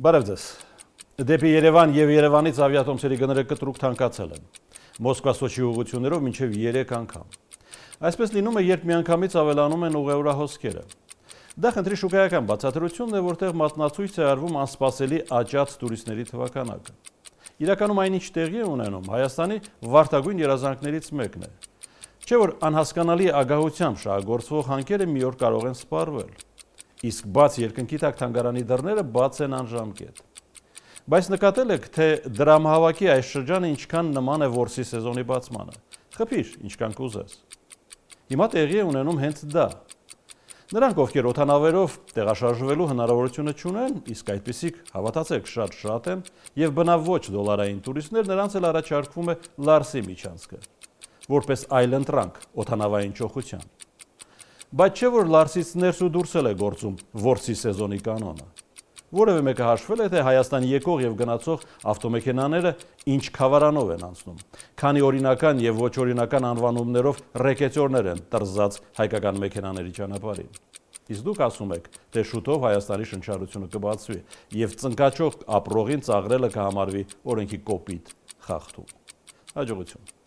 Բարև ձեզ։ Դեպի Երևան եւ Երևանից ավիատոմսերի գները կտրուկ թանկացել են։ Մոսկվա-Սոչի ուղություններով մինչև 3 անգամ։ Այսպես լինում է, երբ միանգամից ավելանում են ուղևորահոսքերը։ Դա քննի շուկայական բացատրությունն է, որտեղ մատնացույց է արվում անսպասելի աճած տուրիստների թվականակը։ Իրականում այնինչ տեղի է ունենում Հայաստանի վարտագույն երազանքներից մեկն է։ Չէ՞ որ անհասկանալի ագահությամբ շահագործվող հանքերը մի օր կարող են սպառվել։ Իսկ բաց երկնքի տակ թանգարանի դռները բաց են անժամկետ։ Բայց նկատել եք, թե դրամհավաքի այս շրջանը ինչքան նման է որսի սեզոնի բացմանը։ Խփիր, ինչքան կուզես։ Հիմա տեղի է ունենում հենց դա։ Նրանք, ովքեր օթանավերով տեղաշարժվելու հնարավորությունը չունեն, իսկ այդպիսիք հավատացեք շատ-շատ են եւ բնավ ոչ դոլարային տուրիստներ նրանց էլ առաջարկվում է Լարսի միջանցքը, որպես այլընտրանք օթանավային ճոխության բայց չէ որ Լարսից ներս ու դուրս էլ է գործում որսի սեզոնի կանոնը։ Որևէ մեկը հաշվել է թե Հայաստան եկող եւ գնացող ավտոմեքենաները ինչ խավարանով են անցնում։ Քանի օրինական եւ ոչ օրինական անվանումներով ռեկետորներ են տրզած հայկական մեքենաների ճանապարհին։ Իսկ դուք ասում եք, թե շուտով Հայաստանի շնչառությունը կբացվի եւ ծնկաճող ապրողին ծաղրելը կհամարվի օրենքի կոպիտ խախտում։ Հաջողություն։